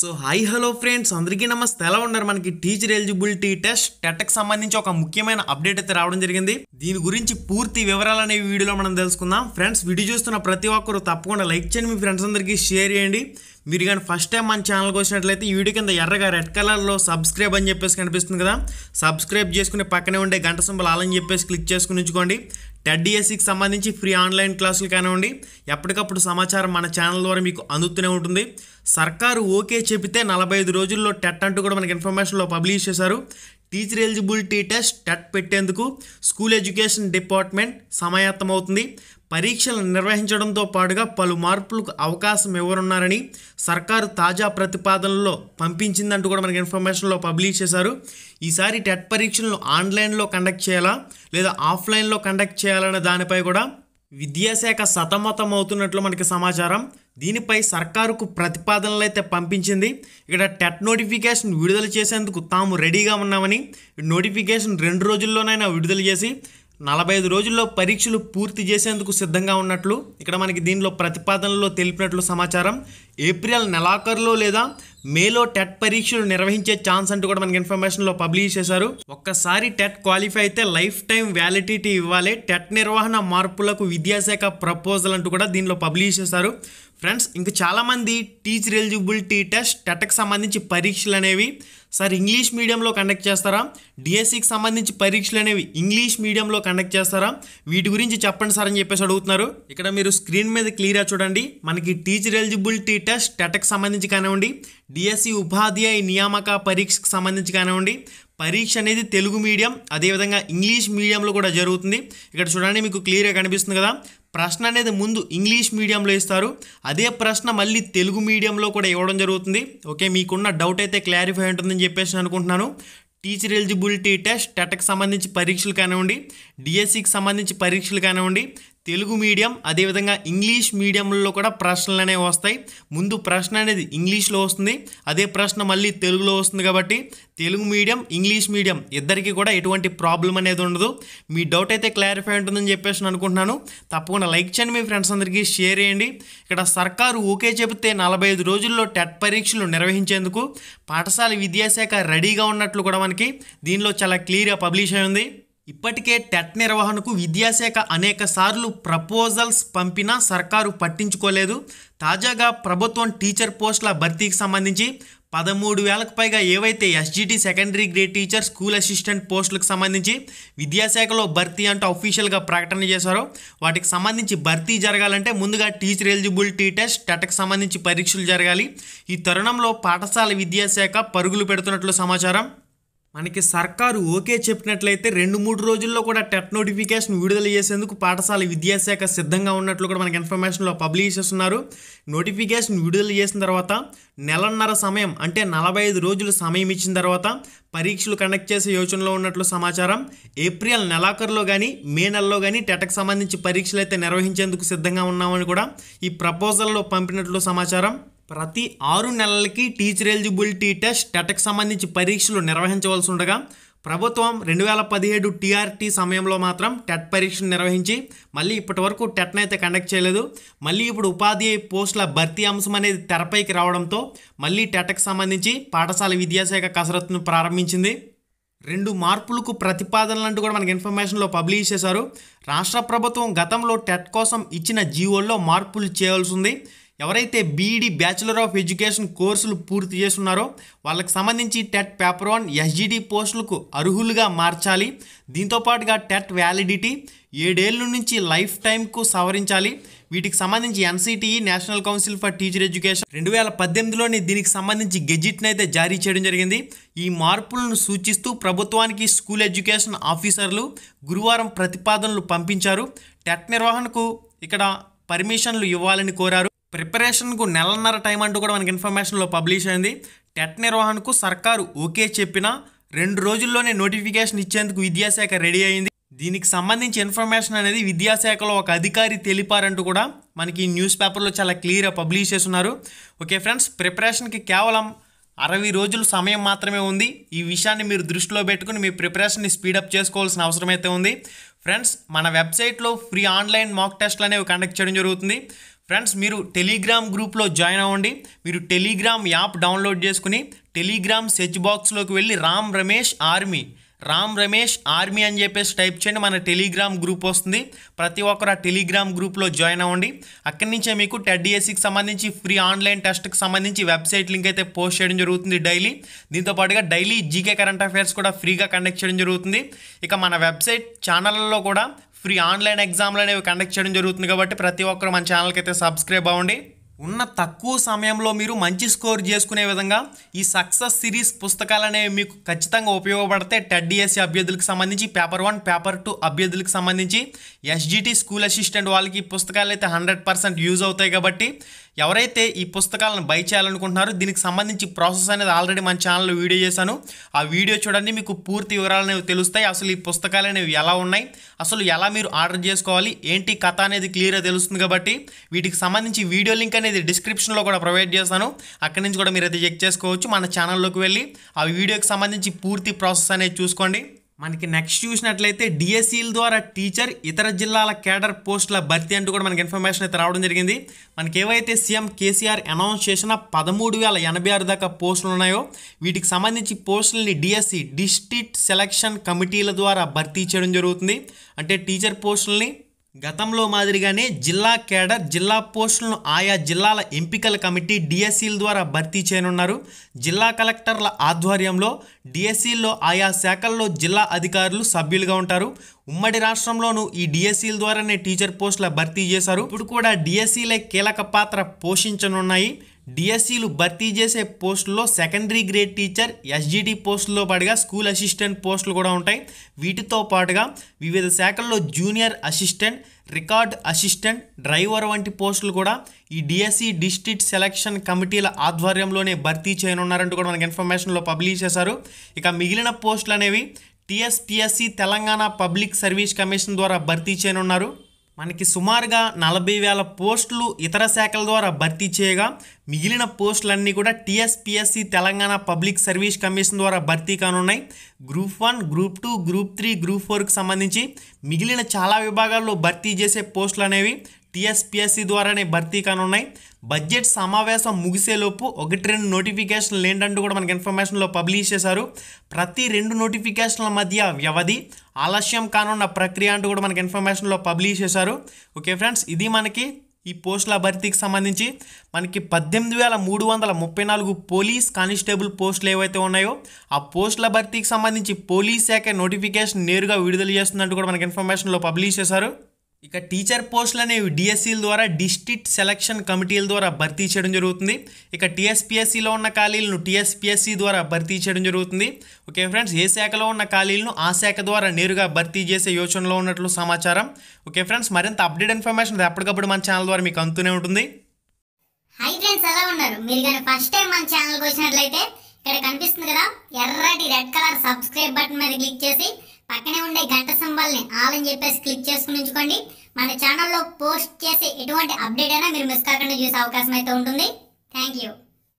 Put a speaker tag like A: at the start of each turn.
A: so high hello friends అందరికీ నమస్తే ఎలా ఉన్నారు మనకి టీచర్ ఎలిజిబిలిటీ టెస్ట్ టెట్కి సంబంధించి ఒక ముఖ్యమైన అప్డేట్ అయితే రావడం జరిగింది దీని గురించి పూర్తి వివరాలు అనేవి వీడియోలో మనం తెలుసుకుందాం ఫ్రెండ్స్ వీడియో చూస్తున్న ప్రతి ఒక్కరు తప్పకుండా లైక్ చేయండి మీ ఫ్రెండ్స్ అందరికీ షేర్ చేయండి మీరు కానీ ఫస్ట్ టైం మన ఛానల్కి వచ్చినట్లయితే వీడియో కింద ఎర్రగా రెడ్ కలర్లో సబ్స్క్రైబ్ అని చెప్పేసి కనిపిస్తుంది కదా సబ్స్క్రైబ్ చేసుకుని పక్కనే ఉండే గంట సింబల్ ఆలని చెప్పేసి క్లిక్ చేసుకుని ఉంచుకోండి టెడ్ సంబంధించి ఫ్రీ ఆన్లైన్ క్లాసులు కానివ్వండి ఎప్పటికప్పుడు సమాచారం మన ఛానల్ ద్వారా మీకు అందుతూనే ఉంటుంది సర్కారు ఓకే చెబితే నలభై ఐదు రోజుల్లో టెట్ అంటూ కూడా మనకి ఇన్ఫర్మేషన్లో పబ్లిష్ చేశారు టీచర్ ఎలిజిబిలిటీ టెస్ట్ టెట్ పెట్టేందుకు స్కూల్ ఎడ్యుకేషన్ డిపార్ట్మెంట్ సమాయత్తం అవుతుంది పరీక్షలు నిర్వహించడంతో పాటుగా పలు మార్పులకు అవకాశం ఎవరున్నారని సర్కారు తాజా ప్రతిపాదనలో పంపించిందంటూ కూడా మనకి ఇన్ఫర్మేషన్లో పబ్లిష్ చేశారు ఈసారి టెట్ పరీక్షలను ఆన్లైన్లో కండక్ట్ చేయాలా లేదా ఆఫ్లైన్లో కండక్ట్ చేయాలనే దానిపై కూడా విద్యాశాఖ సతమతం అవుతున్నట్లు మనకి సమాచారం దీనిపై సర్కారుకు ప్రతిపాదనలు అయితే పంపించింది ఇక్కడ టెట్ నోటిఫికేషన్ విడుదల చేసేందుకు తాము రెడీగా ఉన్నామని నోటిఫికేషన్ రెండు రోజుల్లోనైనా విడుదల చేసి నలభై ఐదు రోజుల్లో పరీక్షలు పూర్తి చేసేందుకు సిద్ధంగా ఉన్నట్లు ఇక్కడ మనకి దీనిలో ప్రతిపాదనలో తెలిపినట్లు సమాచారం ఏప్రిల్ నెలాఖరులో లేదా మేలో టెట్ పరీక్షలు నిర్వహించే ఛాన్స్ అంటూ కూడా మనకి ఇన్ఫర్మేషన్లో పబ్లిష్ చేశారు ఒక్కసారి టెట్ క్వాలిఫై అయితే లైఫ్ టైం వ్యాలిడిటీ ఇవ్వాలి టెట్ నిర్వహణ మార్పులకు విద్యాశాఖ ప్రపోజల్ అంటూ కూడా దీనిలో పబ్లిష్ చేశారు ఫ్రెండ్స్ ఇంకా చాలామంది టీచర్ ఎలిజిబిలిటీ టెస్ట్ టెట్కి సంబంధించి పరీక్షలు అనేవి సార్ ఇంగ్లీష్ మీడియంలో కండక్ట్ చేస్తారా డిఎస్సికి సంబంధించి పరీక్షలు అనేవి ఇంగ్లీష్ మీడియంలో కండక్ట్ చేస్తారా వీటి గురించి చెప్పండి సార్ అని చెప్పేసి అడుగుతున్నారు ఇక్కడ మీరు స్క్రీన్ మీద క్లియర్గా చూడండి మనకి టీచర్ ఎలిజిబిలిటీ టెస్ట్ టెటకు సంబంధించి కానివ్వండి డిఎస్సి ఉపాధ్యాయ నియామక పరీక్షకు సంబంధించి కానివ్వండి పరీక్ష అనేది తెలుగు మీడియం అదేవిధంగా ఇంగ్లీష్ మీడియంలో కూడా జరుగుతుంది ఇక్కడ చూడండి మీకు క్లియర్గా కనిపిస్తుంది కదా ప్రశ్న అనేది ముందు ఇంగ్లీష్ మీడియంలో ఇస్తారు అదే ప్రశ్న మళ్ళీ తెలుగు మీడియంలో కూడా ఇవ్వడం జరుగుతుంది ఓకే మీకున్న డౌట్ అయితే క్లారిఫై ఉంటుందని చెప్పేసి అనుకుంటున్నాను టీచర్ ఎలిజిబిలిటీ టెస్ట్ టెట్కి సంబంధించి పరీక్షలు కానివ్వండి డిఎస్సికి సంబంధించి పరీక్షలు కానివ్వండి తెలుగు మీడియం అదేవిధంగా ఇంగ్లీష్ మీడియంలో కూడా ప్రశ్నలు అనేవి వస్తాయి ముందు ప్రశ్న అనేది ఇంగ్లీష్లో వస్తుంది అదే ప్రశ్న మళ్ళీ తెలుగులో వస్తుంది కాబట్టి తెలుగు మీడియం ఇంగ్లీష్ మీడియం ఇద్దరికీ కూడా ఎటువంటి ప్రాబ్లం అనేది ఉండదు మీ డౌట్ అయితే క్లారిఫై ఉంటుందని చెప్పేసి అనుకుంటున్నాను తప్పకుండా లైక్ చేయండి మీ ఫ్రెండ్స్ అందరికీ షేర్ చేయండి ఇక్కడ సర్కారు ఓకే చెబితే నలభై ఐదు రోజుల్లో టెట్ పరీక్షలు నిర్వహించేందుకు పాఠశాల విద్యాశాఖ రెడీగా ఉన్నట్లు కూడా మనకి దీనిలో చాలా క్లియర్గా పబ్లిష్ అయింది ఇప్పటికే టెట్ నిర్వహణకు విద్యాశాఖ అనేక సార్లు ప్రపోజల్స్ పంపినా సర్కారు పట్టించుకోలేదు తాజాగా ప్రభుత్వం టీచర్ పోస్టుల భర్తీకి సంబంధించి పదమూడు వేలకు పైగా ఏవైతే SGT secondary grade teacher school assistant పోస్టులకు సంబంధించి విద్యాశాఖలో భర్తీ అంటూ అఫీషియల్గా ప్రకటన చేశారో వాటికి సంబంధించి భర్తీ జరగాలంటే ముందుగా టీచర్ ఎలిజిబిలిటీ టెస్ట్ టెట్కి సంబంధించి పరీక్షలు జరగాలి ఈ తరుణంలో పాఠశాల విద్యాశాఖ పరుగులు పెడుతున్నట్లు సమాచారం మనకి సర్కారు ఓకే చెప్పినట్లయితే రెండు మూడు రోజుల్లో కూడా టెట్ నోటిఫికేషన్ విడుదల చేసేందుకు పాఠశాల విద్యాశాఖ సిద్ధంగా ఉన్నట్లు కూడా మనకి ఇన్ఫర్మేషన్లో పబ్లిష్ చేస్తున్నారు నోటిఫికేషన్ విడుదల చేసిన తర్వాత నెలన్నర సమయం అంటే నలభై ఐదు రోజులు సమయం ఇచ్చిన తర్వాత పరీక్షలు కండక్ట్ చేసే యోచనలో ఉన్నట్లు సమాచారం ఏప్రిల్ నెలాఖరులో కానీ మే నెలలో కానీ టెట్కి సంబంధించి పరీక్షలు అయితే నిర్వహించేందుకు సిద్ధంగా ఉన్నామని కూడా ఈ ప్రపోజల్లో పంపినట్లు సమాచారం ప్రతి ఆరు నెలలకి టీచర్ ఎలిజిబిలిటీ టెస్ట్ టెట్కి సంబంధించి పరీక్షలు నిర్వహించవలసి ఉండగా ప్రభుత్వం రెండు వేల పదిహేడు టీఆర్టీ సమయంలో మాత్రం టెట్ పరీక్షను నిర్వహించి మళ్ళీ ఇప్పటి వరకు టెట్ను అయితే కండక్ట్ చేయలేదు మళ్ళీ ఇప్పుడు ఉపాధి పోస్టుల భర్తీ అంశం అనేది తెరపైకి రావడంతో మళ్ళీ టెట్కు సంబంధించి పాఠశాల విద్యాశాఖ కసరత్తును ప్రారంభించింది రెండు మార్పులకు ప్రతిపాదనలు అంటూ కూడా మనకి ఇన్ఫర్మేషన్లో పబ్లిష్ చేశారు రాష్ట్ర ప్రభుత్వం గతంలో టెట్ కోసం ఇచ్చిన జీవోల్లో మార్పులు చేయవలసి ఉంది ఎవరైతే బీఈడి బ్యాచులర్ ఆఫ్ ఎడ్యుకేషన్ కోర్సులు పూర్తి చేస్తున్నారో వాళ్ళకి సంబంధించి టెట్ పేపర్ వన్ ఎస్జీడి పోస్టులకు అర్హులుగా మార్చాలి దీంతోపాటుగా టెట్ వ్యాలిడిటీ ఏడేళ్ళ నుంచి లైఫ్ టైంకు సవరించాలి వీటికి సంబంధించి NCTE national council for teacher education రెండు వేల పద్దెనిమిదిలోని దీనికి సంబంధించి గెజిట్ని అయితే జారీ చేయడం జరిగింది ఈ మార్పులను సూచిస్తూ ప్రభుత్వానికి స్కూల్ ఎడ్యుకేషన్ ఆఫీసర్లు గురువారం ప్రతిపాదనలు పంపించారు టెట్ నిర్వహణకు ఇక్కడ పర్మిషన్లు ఇవ్వాలని కోరారు ప్రిపరేషన్కు నెలన్నర టైం అంటూ కూడా మనకి ఇన్ఫర్మేషన్లో పబ్లిష్ అయింది టెట్ నిర్వహణకు సర్కారు ఓకే చెప్పినా రెండు రోజుల్లోనే నోటిఫికేషన్ ఇచ్చేందుకు విద్యాశాఖ రెడీ అయింది దీనికి సంబంధించి ఇన్ఫర్మేషన్ అనేది విద్యాశాఖలో ఒక అధికారి తెలిపారంటూ కూడా మనకి న్యూస్ పేపర్లో చాలా క్లియర్గా పబ్లిష్ చేస్తున్నారు ఓకే ఫ్రెండ్స్ ప్రిపరేషన్కి కేవలం అరవై రోజులు సమయం మాత్రమే ఉంది ఈ విషయాన్ని మీరు దృష్టిలో పెట్టుకుని మీ ప్రిపరేషన్ని స్పీడప్ చేసుకోవాల్సిన అవసరం అయితే ఉంది ఫ్రెండ్స్ మన వెబ్సైట్లో ఫ్రీ ఆన్లైన్ మాక్ టెస్ట్లు అనేవి కండక్ట్ చేయడం జరుగుతుంది ఫ్రెండ్స్ మీరు టెలిగ్రామ్ గ్రూప్లో జాయిన్ అవ్వండి మీరు టెలిగ్రామ్ యాప్ డౌన్లోడ్ చేసుకుని టెలిగ్రామ్ సెర్చ్ బాక్స్లోకి వెళ్ళి రామ్ రమేష్ ఆర్మీ రామ్ రమేష్ ఆర్మీ అని చెప్పేసి టైప్ చేయండి మన టెలిగ్రామ్ గ్రూప్ వస్తుంది ప్రతి ఒక్కరు ఆ టెలిగ్రామ్ గ్రూప్లో జాయిన్ అవ్వండి అక్కడి నుంచే మీకు టెడ్డిఎస్సికి సంబంధించి ఫ్రీ ఆన్లైన్ టెస్ట్కి సంబంధించి వెబ్సైట్ లింక్ అయితే పోస్ట్ చేయడం జరుగుతుంది డైలీ దీంతోపాటుగా డైలీ జీకే కరెంట్ అఫైర్స్ కూడా ఫ్రీగా కండక్ట్ చేయడం జరుగుతుంది ఇక మన వెబ్సైట్ ఛానళ్ళలో కూడా ఫ్రీ ఆన్లైన్ ఎగ్జామ్లు అనేవి కండక్ట్ చేయడం జరుగుతుంది కాబట్టి ప్రతి ఒక్కరు మన ఛానల్కి అయితే సబ్స్క్రైబ్ అవ్వండి ఉన్న తక్కువ సమయంలో మీరు మంచి స్కోర్ చేసుకునే విధంగా ఈ సక్సెస్ సిరీస్ పుస్తకాలు అనేవి మీకు ఖచ్చితంగా ఉపయోగపడతాయి టెడ్డిఎస్సీ అభ్యర్థులకు సంబంధించి పేపర్ వన్ పేపర్ టూ అభ్యర్థులకు సంబంధించి ఎస్జిటి స్కూల్ అసిస్టెంట్ వాళ్ళకి ఈ పుస్తకాలు అయితే హండ్రెడ్ పర్సెంట్ యూజ్ అవుతాయి కాబట్టి ఎవరైతే ఈ పుస్తకాలను బై చేయాలనుకుంటున్నారో దీనికి సంబంధించి ప్రాసెస్ అనేది ఆల్రెడీ మన ఛానల్లో వీడియో చేశాను ఆ వీడియో చూడండి మీకు పూర్తి వివరాలు అనేవి తెలుస్తాయి అసలు ఈ పుస్తకాలు అనేవి ఎలా ఉన్నాయి అసలు ఎలా మీరు ఆర్డర్ చేసుకోవాలి ఏంటి కథ అనేది క్లియర్గా తెలుస్తుంది కాబట్టి వీటికి సంబంధించి వీడియో లింక్ అనేది డిస్క్రిప్షన్లో కూడా ప్రొవైడ్ చేశాను అక్కడి నుంచి కూడా మీరు అయితే చెక్ చేసుకోవచ్చు మన ఛానల్లోకి వెళ్ళి ఆ వీడియోకి సంబంధించి పూర్తి ప్రాసెస్ అనేది చూసుకోండి మనకి నెక్స్ట్ చూసినట్లయితే డిఎస్సీల e ద్వారా టీచర్ ఇతర జిల్లాల కేడర్ పోస్టుల భర్తీ అంటూ కూడా మనకి ఇన్ఫర్మేషన్ అయితే రావడం జరిగింది మనకి ఏవైతే సీఎం కేసీఆర్ అనౌన్స్ చేసిన పదమూడు వేల ఎనభై ఆరు దాకా పోస్టులు ఉన్నాయో వీటికి సంబంధించి పోస్టులని డిఎస్సి డిస్ట్రిక్ట్ సెలక్షన్ కమిటీల ద్వారా భర్తీ చేయడం జరుగుతుంది అంటే టీచర్ పోస్టులని గతంలో మాదిరిగానే జిల్లా కేడర్ జిల్లా పోస్టులను ఆయా జిల్లాల ఎంపికల కమిటీ డిఎస్సీల ద్వారా భర్తీ చేయనున్నారు జిల్లా కలెక్టర్ల ఆధ్వర్యంలో డిఎస్సీల్లో ఆయా శాఖల్లో జిల్లా అధికారులు సభ్యులుగా ఉంటారు ఉమ్మడి రాష్ట్రంలోనూ ఈ డిఎస్సీల ద్వారానే టీచర్ పోస్టుల భర్తీ చేశారు ఇప్పుడు కూడా డిఎస్సీలే కీలక పాత్ర పోషించనున్నాయి డిఎస్సీలు e భర్తీ చేసే పోస్టుల్లో సెకండరీ గ్రేడ్ టీచర్ ఎస్జిటి పోస్టుల్లో పాటుగా స్కూల్ అసిస్టెంట్ పోస్టులు కూడా ఉంటాయి వీటితో పాటుగా వివిధ శాఖల్లో junior assistant record assistant driver వంటి పోస్టులు కూడా ఈ డిఎస్సి e డిస్ట్రిక్ట్ సెలక్షన్ కమిటీల ఆధ్వర్యంలోనే భర్తీ చేయనున్నారంటూ కూడా మనకి ఇన్ఫర్మేషన్లో పబ్లిష్ చేశారు ఇక మిగిలిన పోస్టులు అనేవి TSPSC Telangana public service commission ద్వారా భర్తీ చేయనున్నారు మనకి సుమారుగా నలభై వేల పోస్టులు ఇతర శాఖల ద్వారా భర్తీ చేయగా మిగిలిన పోస్టులన్నీ కూడా TSPSC Telangana public service commission ద్వారా భర్తీ కానున్నాయి group one group two group three group ఫోర్కి సంబంధించి మిగిలిన చాలా విభాగాల్లో భర్తీ చేసే పోస్టులు అనేవి టీఎస్పిఎస్సి ద్వారానే భర్తీ కానున్నాయి బడ్జెట్ సమావేశం ముగిసేలోపు ఒకటి రెండు నోటిఫికేషన్లు ఏంటంటూ కూడా మనకి ఇన్ఫర్మేషన్లో పబ్లిష్ చేశారు ప్రతి రెండు నోటిఫికేషన్ల మధ్య వ్యవధి ఆలస్యం కానున్న ప్రక్రియ అంటూ కూడా మనకి ఇన్ఫర్మేషన్లో పబ్లిష్ చేశారు ఓకే ఫ్రెండ్స్ ఇది మనకి ఈ పోస్టుల భర్తీకి సంబంధించి మనకి పద్దెనిమిది వేల మూడు వందల ముప్పై నాలుగు పోలీస్ కానిస్టేబుల్ పోస్టులు ఏవైతే ఉన్నాయో ఆ పోస్టుల భర్తీకి సంబంధించి పోలీస్ శాఖ నోటిఫికేషన్ నేరుగా విడుదల చేస్తున్నట్టు కూడా మనకి ఇన్ఫర్మేషన్లో పబ్లిష్ చేశారు ఇక టీచర్ పోస్టులు అనేవి డిఎస్సీల ద్వారా డిస్ట్రిక్ట్ సెలక్షన్ కమిటీల ద్వారా భర్తీ చేయడం జరుగుతుంది ఇక టీఎస్పిఎస్సిలో ఉన్న ఖాళీలను టీఎస్పిఎస్సి ద్వారా భర్తీ చేయడం జరుగుతుంది ఓకే ఫ్రెండ్స్ ఏ శాఖలో ఉన్న ఖాళీలను ఆ శాఖ ద్వారా నేరుగా భర్తీ చేసే యోచనలో ఉన్నట్లు సమాచారం ఓకే ఫ్రెండ్స్ మరింత అప్డేట్ ఇన్ఫర్మేషన్ ఎప్పటికప్పుడు మన ఛానల్ ద్వారా మీకు అందుతూనే ఉంటుంది హై ఫ్రెండ్స్ ఎలా ఉన్నారు మీరు కానీ ఫస్ట్ టైం మన ఛానల్కి వచ్చినట్లయితే ఇక్కడ కనిపిస్తుంది కదా ఎర్రటి రెడ్ కలర్ సబ్స్క్రైబ్ బటన్ మీద క్లిక్ చేసి పక్కనే ఉండే గంట సింబల్ని ఆల్ అని చెప్పేసి క్లిక్ చేసుకుని ఉంచుకోండి మన ఛానల్లో పోస్ట్ చేసే ఎటువంటి అప్డేట్ అయినా మీరు మిస్ కాకుండా చూసే అవకాశం అయితే ఉంటుంది థ్యాంక్ యూ